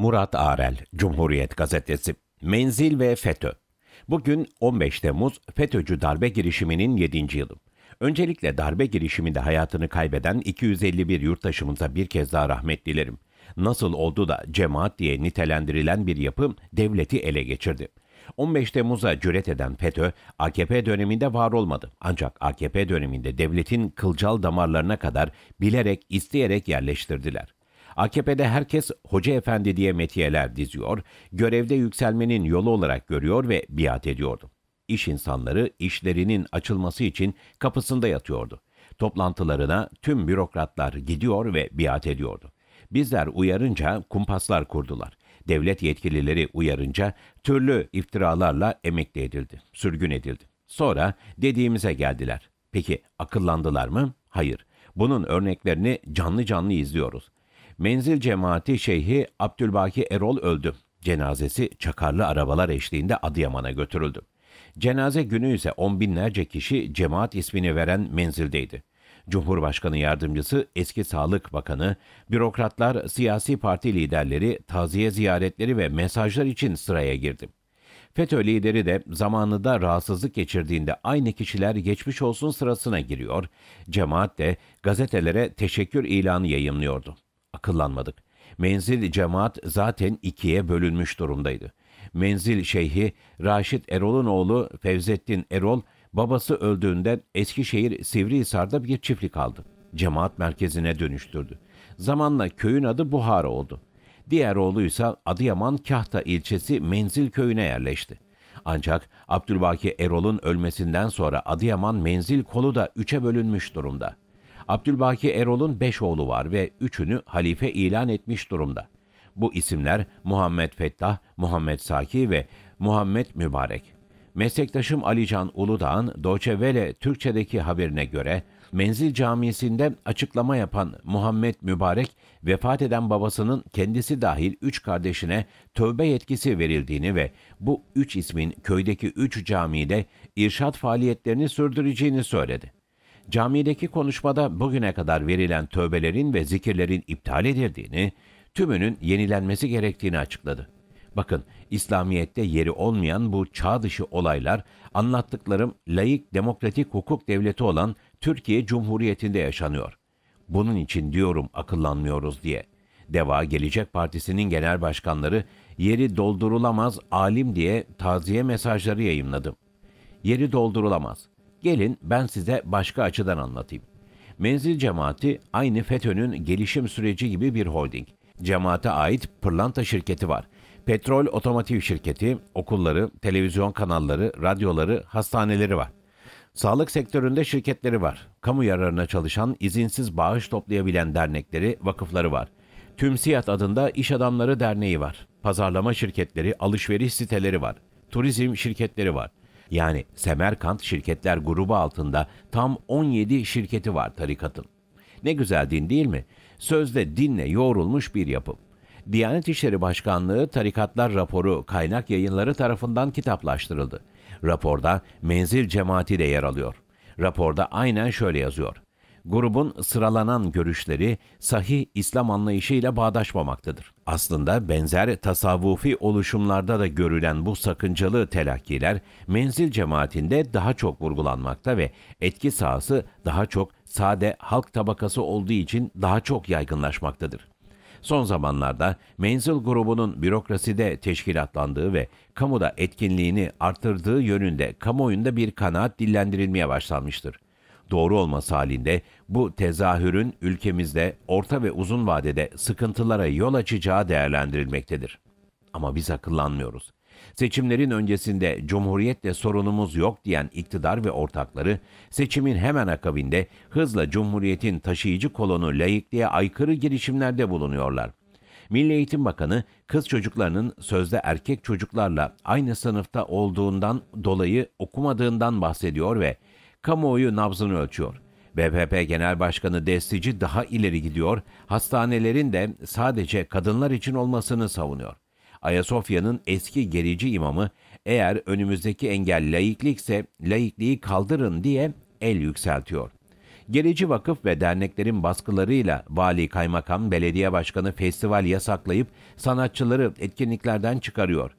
Murat Arel, Cumhuriyet Gazetesi, Menzil ve FETÖ. Bugün 15 Temmuz FETÖ'cü darbe girişiminin 7. yılı. Öncelikle darbe girişiminde hayatını kaybeden 251 yurttaşımıza bir kez daha rahmet dilerim. Nasıl oldu da cemaat diye nitelendirilen bir yapı devleti ele geçirdi. 15 Temmuz'a cüret eden FETÖ, AKP döneminde var olmadı. Ancak AKP döneminde devletin kılcal damarlarına kadar bilerek, isteyerek yerleştirdiler. AKP'de herkes hoca efendi diye metiyeler diziyor, görevde yükselmenin yolu olarak görüyor ve biat ediyordu. İş insanları işlerinin açılması için kapısında yatıyordu. Toplantılarına tüm bürokratlar gidiyor ve biat ediyordu. Bizler uyarınca kumpaslar kurdular. Devlet yetkilileri uyarınca türlü iftiralarla emekli edildi, sürgün edildi. Sonra dediğimize geldiler. Peki akıllandılar mı? Hayır. Bunun örneklerini canlı canlı izliyoruz. Menzil Cemaati Şeyhi Abdülbaki Erol öldü. Cenazesi çakarlı arabalar eşliğinde Adıyaman'a götürüldü. Cenaze günü ise on binlerce kişi cemaat ismini veren menzildeydi. Cumhurbaşkanı yardımcısı, eski Sağlık Bakanı, bürokratlar, siyasi parti liderleri taziye ziyaretleri ve mesajlar için sıraya girdi. FETÖ lideri de zamanında rahatsızlık geçirdiğinde aynı kişiler geçmiş olsun sırasına giriyor, cemaat de gazetelere teşekkür ilanı yayınlıyordu akıllanmadık. Menzil cemaat zaten ikiye bölünmüş durumdaydı. Menzil şeyhi Raşit Erol'un oğlu Fevzettin Erol babası öldüğünden Eskişehir Sivrihisar'da bir çiftlik aldı. Cemaat merkezine dönüştürdü. Zamanla köyün adı Buhara oldu. Diğer oğluysa Adıyaman Kahta ilçesi Menzil köyüne yerleşti. Ancak Abdülbaki Erol'un ölmesinden sonra Adıyaman Menzil kolu da üçe bölünmüş durumda. Abdülbaki Erol'un beş oğlu var ve üçünü halife ilan etmiş durumda. Bu isimler Muhammed Fettah, Muhammed Saki ve Muhammed Mübarek. Meslektaşım Alican Uludağ'ın Deutsche Welle Türkçedeki haberine göre Menzil Camisi'nde açıklama yapan Muhammed Mübarek, vefat eden babasının kendisi dahil üç kardeşine tövbe yetkisi verildiğini ve bu üç ismin köydeki üç camide irşat faaliyetlerini sürdüreceğini söyledi camideki konuşmada bugüne kadar verilen tövbelerin ve zikirlerin iptal edildiğini, tümünün yenilenmesi gerektiğini açıkladı. Bakın, İslamiyet'te yeri olmayan bu çağ dışı olaylar, anlattıklarım layık demokratik hukuk devleti olan Türkiye Cumhuriyeti'nde yaşanıyor. Bunun için diyorum akıllanmıyoruz diye. Deva Gelecek Partisi'nin genel başkanları yeri doldurulamaz alim diye taziye mesajları yayınladım. Yeri doldurulamaz. Gelin ben size başka açıdan anlatayım. Menzil Cemaati aynı FETÖ'nün gelişim süreci gibi bir holding. Cemaate ait pırlanta şirketi var. Petrol otomotiv şirketi, okulları, televizyon kanalları, radyoları, hastaneleri var. Sağlık sektöründe şirketleri var. Kamu yararına çalışan, izinsiz bağış toplayabilen dernekleri, vakıfları var. TÜMSİAD adında iş adamları derneği var. Pazarlama şirketleri, alışveriş siteleri var. Turizm şirketleri var yani Semerkant Şirketler grubu altında tam 17 şirketi var tarikatın. Ne güzel din değil mi? Sözde dinle yoğrulmuş bir yapı. Diyanet İşleri Başkanlığı Tarikatlar Raporu kaynak yayınları tarafından kitaplaştırıldı. Raporda menzil cemaati de yer alıyor. Raporda aynen şöyle yazıyor grubun sıralanan görüşleri sahih İslam anlayışıyla bağdaşmamaktadır. Aslında benzer tasavvufi oluşumlarda da görülen bu sakıncalı telakkiler menzil cemaatinde daha çok vurgulanmakta ve etki sahası daha çok sade halk tabakası olduğu için daha çok yaygınlaşmaktadır. Son zamanlarda menzil grubunun bürokraside teşkilatlandığı ve kamuda etkinliğini artırdığı yönünde kamuoyunda bir kanaat dillendirilmeye başlanmıştır doğru olması halinde bu tezahürün ülkemizde orta ve uzun vadede sıkıntılara yol açacağı değerlendirilmektedir. Ama biz akıllanmıyoruz. Seçimlerin öncesinde cumhuriyetle sorunumuz yok diyen iktidar ve ortakları, seçimin hemen akabinde hızla cumhuriyetin taşıyıcı kolonu layıklığa aykırı girişimlerde bulunuyorlar. Milli Eğitim Bakanı kız çocuklarının sözde erkek çocuklarla aynı sınıfta olduğundan dolayı okumadığından bahsediyor ve Kamuoyu nabzını ölçüyor. BPP Genel Başkanı Destici daha ileri gidiyor, hastanelerin de sadece kadınlar için olmasını savunuyor. Ayasofya'nın eski gerici imamı eğer önümüzdeki engel laiklikse laikliği kaldırın diye el yükseltiyor. Gerici vakıf ve derneklerin baskılarıyla vali kaymakam belediye başkanı festival yasaklayıp sanatçıları etkinliklerden çıkarıyor.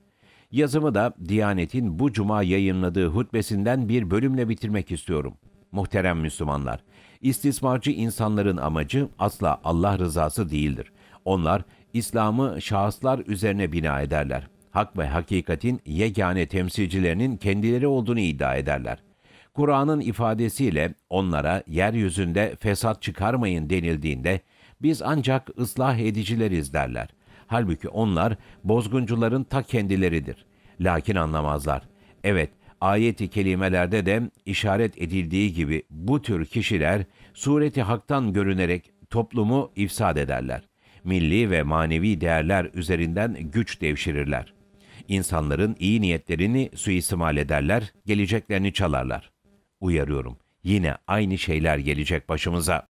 Yazımı da Diyanet'in bu cuma yayınladığı hutbesinden bir bölümle bitirmek istiyorum. Muhterem Müslümanlar, istismarcı insanların amacı asla Allah rızası değildir. Onlar İslam'ı şahıslar üzerine bina ederler. Hak ve hakikatin yegane temsilcilerinin kendileri olduğunu iddia ederler. Kur'an'ın ifadesiyle onlara yeryüzünde fesat çıkarmayın denildiğinde biz ancak ıslah edicileriz derler. Halbuki onlar bozguncuların ta kendileridir. Lakin anlamazlar. Evet, ayeti kelimelerde de işaret edildiği gibi bu tür kişiler sureti haktan görünerek toplumu ifsad ederler. Milli ve manevi değerler üzerinden güç devşirirler. İnsanların iyi niyetlerini suistimal ederler, geleceklerini çalarlar. Uyarıyorum, yine aynı şeyler gelecek başımıza.